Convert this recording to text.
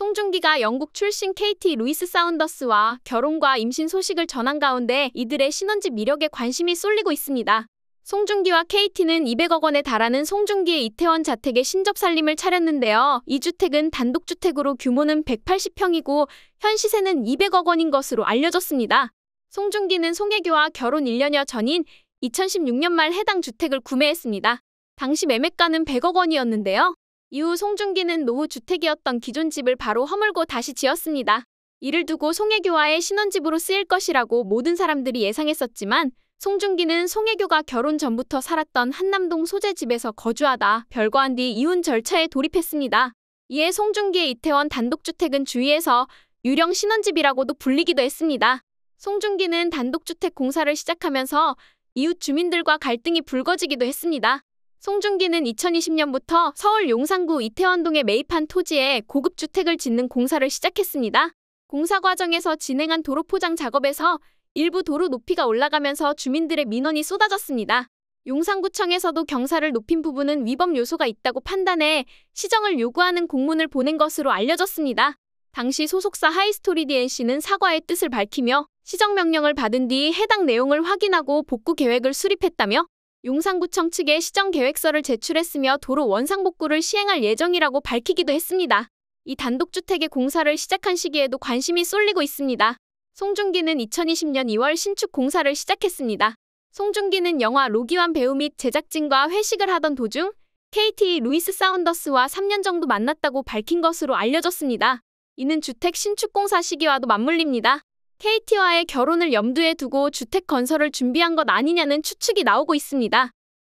송중기가 영국 출신 KT 루이스 사운더스와 결혼과 임신 소식을 전한 가운데 이들의 신혼집 이력에 관심이 쏠리고 있습니다. 송중기와 KT는 200억 원에 달하는 송중기의 이태원 자택에 신접살림을 차렸는데요. 이 주택은 단독주택으로 규모는 180평이고 현 시세는 200억 원인 것으로 알려졌습니다. 송중기는 송혜교와 결혼 1년여 전인 2016년 말 해당 주택을 구매했습니다. 당시 매매가는 100억 원이었는데요. 이후 송중기는 노후 주택이었던 기존 집을 바로 허물고 다시 지었습니다. 이를 두고 송혜교와의 신혼집으로 쓰일 것이라고 모든 사람들이 예상했었지만 송중기는 송혜교가 결혼 전부터 살았던 한남동 소재 집에서 거주하다 별거한 뒤 이혼 절차에 돌입했습니다. 이에 송중기의 이태원 단독주택은 주위에서 유령 신혼집이라고도 불리기도 했습니다. 송중기는 단독주택 공사를 시작하면서 이웃 주민들과 갈등이 불거지기도 했습니다. 송중기는 2020년부터 서울 용산구 이태원동에 매입한 토지에 고급 주택을 짓는 공사를 시작했습니다. 공사 과정에서 진행한 도로 포장 작업에서 일부 도로 높이가 올라가면서 주민들의 민원이 쏟아졌습니다. 용산구청에서도 경사를 높인 부분은 위법 요소가 있다고 판단해 시정을 요구하는 공문을 보낸 것으로 알려졌습니다. 당시 소속사 하이스토리 DNC는 사과의 뜻을 밝히며 시정 명령을 받은 뒤 해당 내용을 확인하고 복구 계획을 수립했다며 용산구청 측에 시정계획서를 제출했으며 도로 원상복구를 시행할 예정이라고 밝히기도 했습니다. 이 단독주택의 공사를 시작한 시기에도 관심이 쏠리고 있습니다. 송중기는 2020년 2월 신축 공사를 시작했습니다. 송중기는 영화 로기완 배우 및 제작진과 회식을 하던 도중 KT 루이스 사운더스와 3년 정도 만났다고 밝힌 것으로 알려졌습니다. 이는 주택 신축 공사 시기와도 맞물립니다. KT와의 결혼을 염두에 두고 주택 건설을 준비한 것 아니냐는 추측이 나오고 있습니다.